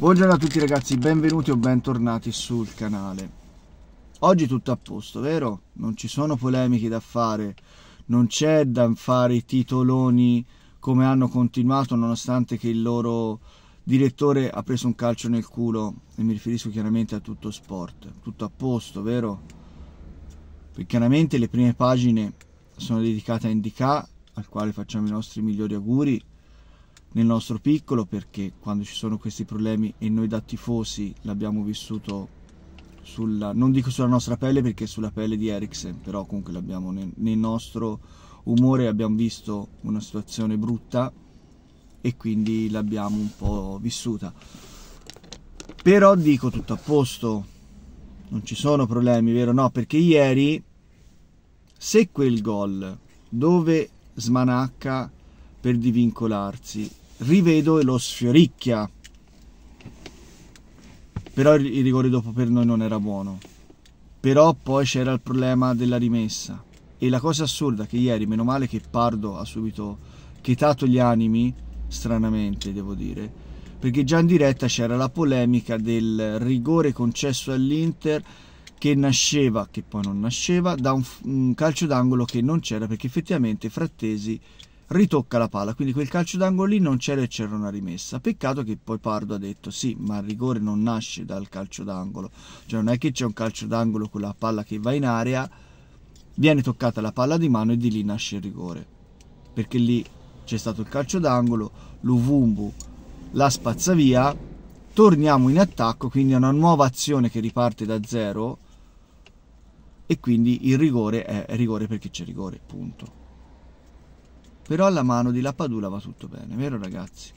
Buongiorno a tutti ragazzi, benvenuti o bentornati sul canale. Oggi tutto a posto, vero? Non ci sono polemiche da fare, non c'è da fare i titoloni come hanno continuato nonostante che il loro direttore ha preso un calcio nel culo e mi riferisco chiaramente a tutto sport. Tutto a posto, vero? Perché chiaramente le prime pagine sono dedicate a Indica, al quale facciamo i nostri migliori auguri nel nostro piccolo perché quando ci sono questi problemi e noi da tifosi l'abbiamo vissuto sulla, non dico sulla nostra pelle perché sulla pelle di Eriksen, però comunque l'abbiamo nel, nel nostro umore, abbiamo visto una situazione brutta e quindi l'abbiamo un po' vissuta. Però dico tutto a posto, non ci sono problemi, vero? No, perché ieri se quel gol dove smanacca per divincolarsi rivedo e lo sfioricchia. Però il rigore dopo per noi non era buono. Però poi c'era il problema della rimessa. E la cosa assurda che ieri, meno male che Pardo ha subito chetato gli animi, stranamente devo dire, perché già in diretta c'era la polemica del rigore concesso all'Inter che nasceva, che poi non nasceva, da un, un calcio d'angolo che non c'era perché effettivamente Frattesi ritocca la palla, quindi quel calcio d'angolo lì non c'era e c'era una rimessa. Peccato che poi Pardo ha detto sì, ma il rigore non nasce dal calcio d'angolo, cioè non è che c'è un calcio d'angolo con la palla che va in area, viene toccata la palla di mano e di lì nasce il rigore, perché lì c'è stato il calcio d'angolo, l'Uvumbu la spazza via, torniamo in attacco, quindi è una nuova azione che riparte da zero e quindi il rigore è rigore perché c'è rigore, punto. Però alla mano di Lapadula va tutto bene, vero ragazzi?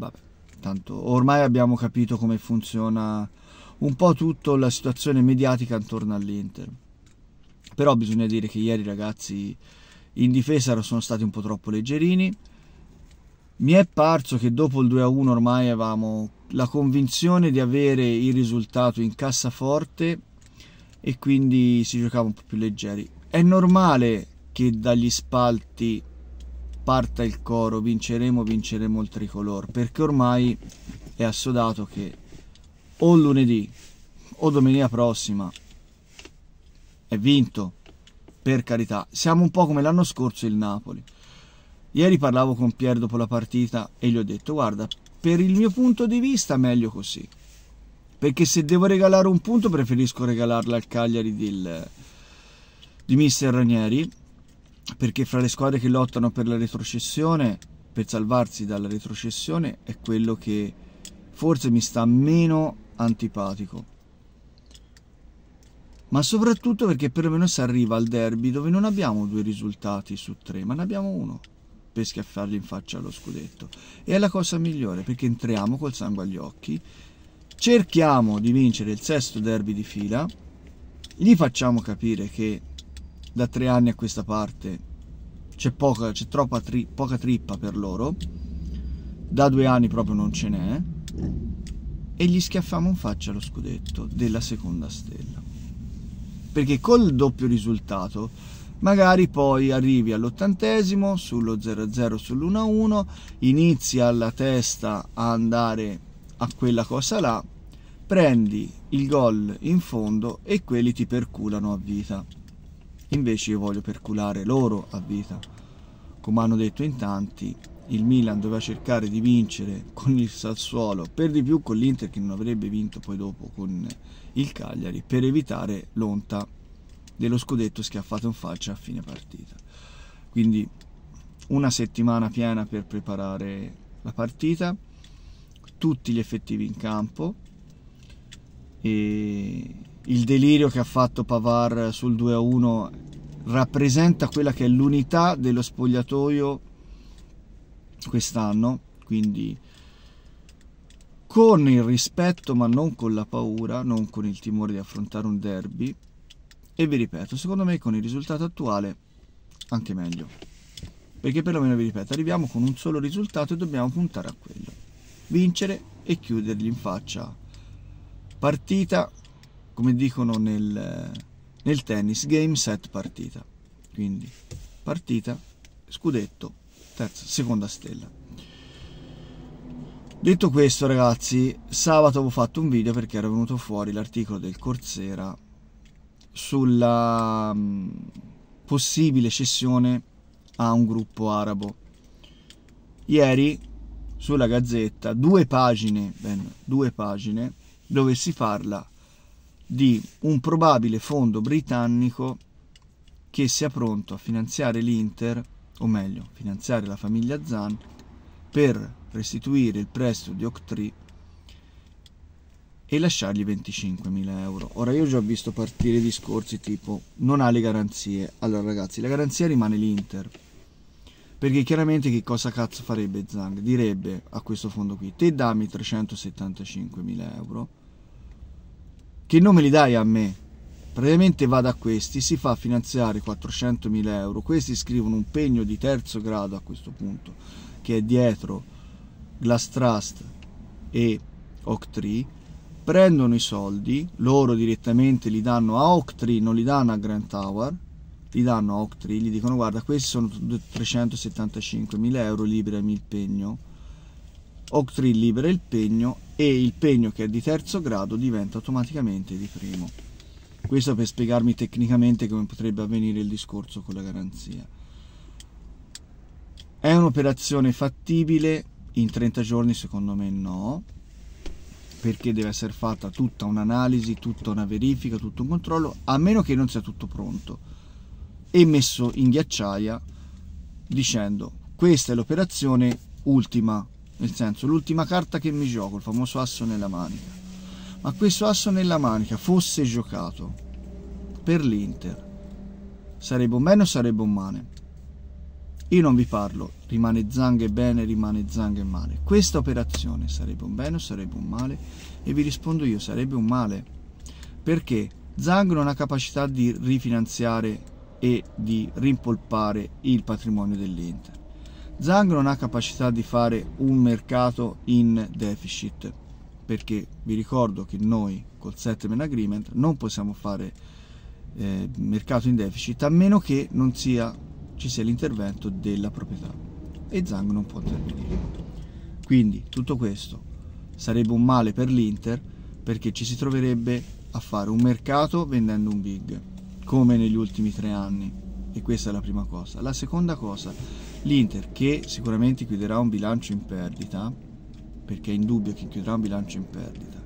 Vabbè, tanto ormai abbiamo capito come funziona un po' tutta la situazione mediatica intorno all'Inter. Però bisogna dire che ieri ragazzi in difesa sono stati un po' troppo leggerini. Mi è parso che dopo il 2-1 ormai avevamo la convinzione di avere il risultato in cassaforte e quindi si giocava un po' più leggeri. È normale che dagli spalti parta il coro vinceremo, vinceremo il tricolore perché ormai è assodato che o lunedì o domenica prossima è vinto, per carità. Siamo un po' come l'anno scorso il Napoli. Ieri parlavo con Pier dopo la partita e gli ho detto guarda, per il mio punto di vista meglio così. Perché se devo regalare un punto preferisco regalarla al Cagliari del, di mister Ranieri perché fra le squadre che lottano per la retrocessione, per salvarsi dalla retrocessione, è quello che forse mi sta meno antipatico. Ma soprattutto perché perlomeno si arriva al derby dove non abbiamo due risultati su tre, ma ne abbiamo uno per schiaffargli in faccia allo scudetto. E è la cosa migliore perché entriamo col sangue agli occhi, cerchiamo di vincere il sesto derby di fila, gli facciamo capire che da tre anni a questa parte c'è poca, c'è troppa tri, poca trippa per loro, da due anni proprio non ce n'è, e gli schiaffiamo in faccia lo scudetto della seconda stella. Perché col doppio risultato, magari poi arrivi all'ottantesimo, sullo 0-0, sull'1-1, inizia la testa a andare a quella cosa là, prendi il gol in fondo e quelli ti perculano a vita. Invece io voglio perculare loro a vita. Come hanno detto in tanti, il Milan doveva cercare di vincere con il Sassuolo, per di più con l'Inter che non avrebbe vinto poi dopo con il Cagliari, per evitare l'onta dello scudetto schiaffato in faccia a fine partita. Quindi una settimana piena per preparare la partita, tutti gli effettivi in campo e il delirio che ha fatto Pavar sul 2-1 rappresenta quella che è l'unità dello spogliatoio quest'anno, quindi con il rispetto ma non con la paura, non con il timore di affrontare un derby e vi ripeto, secondo me con il risultato attuale anche meglio, perché perlomeno vi ripeto, arriviamo con un solo risultato e dobbiamo puntare a quello, vincere e chiudergli in faccia partita come dicono nel, nel tennis, game set partita. Quindi partita, scudetto, terza, seconda stella. Detto questo ragazzi, sabato avevo fatto un video perché era venuto fuori l'articolo del Corsera sulla mm, possibile cessione a un gruppo arabo. Ieri sulla Gazzetta, due pagine, ben due pagine, dove si parla di un probabile fondo britannico che sia pronto a finanziare l'Inter, o meglio, finanziare la famiglia Zan, per restituire il prestito di Octree e lasciargli 25.000 euro. Ora io già ho visto partire discorsi tipo non ha le garanzie. Allora ragazzi, la garanzia rimane l'Inter. Perché chiaramente che cosa cazzo farebbe Zang? Direbbe a questo fondo qui, te dammi 375.000 euro, che non me li dai a me. Praticamente va da questi, si fa finanziare 400.000 euro, questi scrivono un pegno di terzo grado a questo punto, che è dietro Glass Trust e Octree, prendono i soldi, loro direttamente li danno a Octree, non li danno a Grand Tower, li danno a Octree, gli dicono guarda questi sono 375.000 euro, liberami il pegno, Octree libera il pegno e il pegno che è di terzo grado diventa automaticamente di primo. Questo per spiegarmi tecnicamente come potrebbe avvenire il discorso con la garanzia. È un'operazione fattibile? In 30 giorni secondo me no, perché deve essere fatta tutta un'analisi, tutta una verifica, tutto un controllo, a meno che non sia tutto pronto e messo in ghiacciaia dicendo questa è l'operazione ultima nel senso l'ultima carta che mi gioco, il famoso asso nella manica. Ma questo asso nella manica fosse giocato per l'Inter, sarebbe un bene o sarebbe un male? Io non vi parlo, rimane Zang bene, rimane Zang male. Questa operazione sarebbe un bene o sarebbe un male? E vi rispondo io, sarebbe un male. Perché Zang non ha capacità di rifinanziare e di rimpolpare il patrimonio dell'Inter Zang non ha capacità di fare un mercato in deficit perché vi ricordo che noi col settlement agreement non possiamo fare eh, mercato in deficit a meno che non sia, ci sia l'intervento della proprietà e Zang non può intervenire. Quindi tutto questo sarebbe un male per l'Inter perché ci si troverebbe a fare un mercato vendendo un big come negli ultimi tre anni e questa è la prima cosa. La seconda cosa, l'Inter che sicuramente chiuderà un bilancio in perdita, perché è indubbio che chiuderà un bilancio in perdita,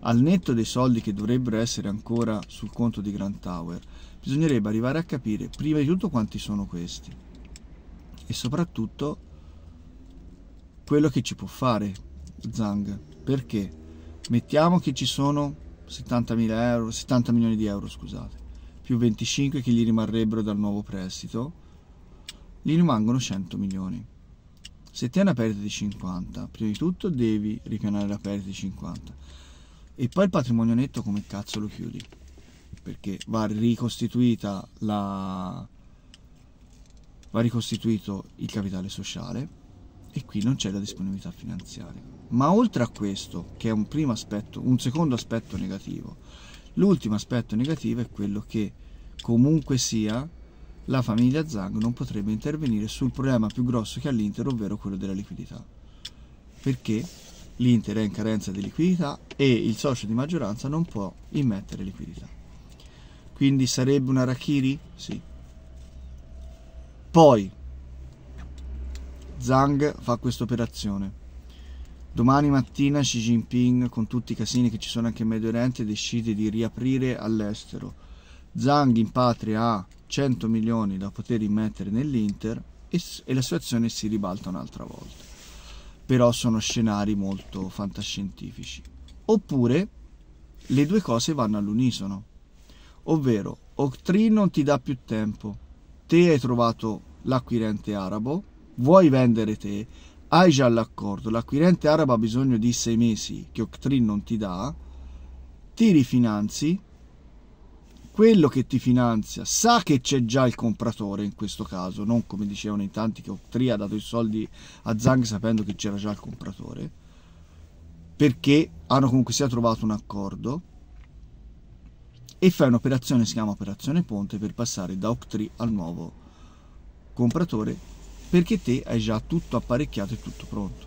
al netto dei soldi che dovrebbero essere ancora sul conto di Grand Tower, bisognerebbe arrivare a capire prima di tutto quanti sono questi e soprattutto quello che ci può fare Zang. Perché? Mettiamo che ci sono 70, euro, 70 milioni di euro, scusate più 25 che gli rimarrebbero dal nuovo prestito, gli rimangono 100 milioni. Se ti hai una perdita di 50, prima di tutto devi ripianare la perdita di 50 e poi il patrimonio netto come cazzo lo chiudi? Perché va ricostituita la va ricostituito il capitale sociale e qui non c'è la disponibilità finanziaria. Ma oltre a questo, che è un primo aspetto, un secondo aspetto negativo, L'ultimo aspetto negativo è quello che comunque sia la famiglia Zang non potrebbe intervenire sul problema più grosso che ha l'Inter, ovvero quello della liquidità. Perché l'Inter è in carenza di liquidità e il socio di maggioranza non può immettere liquidità. Quindi sarebbe una Rakiri? Sì. Poi Zang fa questa operazione Domani mattina Xi Jinping, con tutti i casini che ci sono anche in Medio Oriente, decide di riaprire all'estero. Zhang in patria ha 100 milioni da poter immettere nell'Inter e, e la situazione si ribalta un'altra volta. Però sono scenari molto fantascientifici. Oppure le due cose vanno all'unisono. Ovvero, Octree non ti dà più tempo, te hai trovato l'acquirente arabo, vuoi vendere te, hai già l'accordo, l'acquirente arabo ha bisogno di sei mesi che Octrin non ti dà, ti rifinanzi, quello che ti finanzia sa che c'è già il compratore in questo caso, non come dicevano in tanti che Octri ha dato i soldi a Zang sapendo che c'era già il compratore, perché hanno comunque sia trovato un accordo e fai un'operazione, si chiama operazione ponte, per passare da Octri al nuovo compratore perché te hai già tutto apparecchiato e tutto pronto.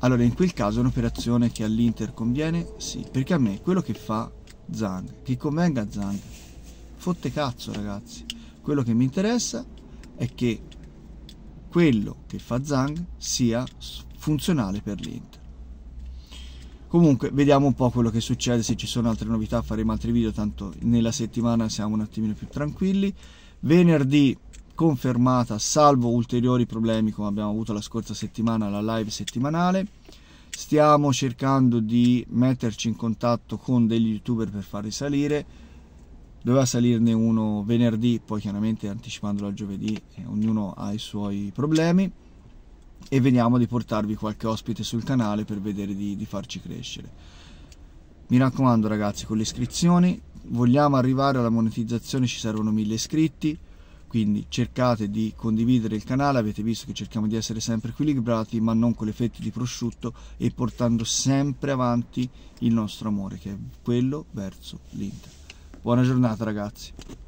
Allora in quel caso è un'operazione che all'Inter conviene? Sì, perché a me quello che fa Zang, che convenga Zang, fotte cazzo ragazzi, quello che mi interessa è che quello che fa Zang sia funzionale per l'Inter. Comunque vediamo un po' quello che succede, se ci sono altre novità faremo altri video, tanto nella settimana siamo un attimino più tranquilli. Venerdì confermata salvo ulteriori problemi come abbiamo avuto la scorsa settimana la live settimanale stiamo cercando di metterci in contatto con degli youtuber per far risalire doveva salirne uno venerdì poi chiaramente anticipandolo al giovedì eh, ognuno ha i suoi problemi e vediamo di portarvi qualche ospite sul canale per vedere di, di farci crescere mi raccomando ragazzi con le iscrizioni vogliamo arrivare alla monetizzazione ci servono mille iscritti quindi cercate di condividere il canale avete visto che cerchiamo di essere sempre equilibrati ma non con le fette di prosciutto e portando sempre avanti il nostro amore che è quello verso l'Inter buona giornata ragazzi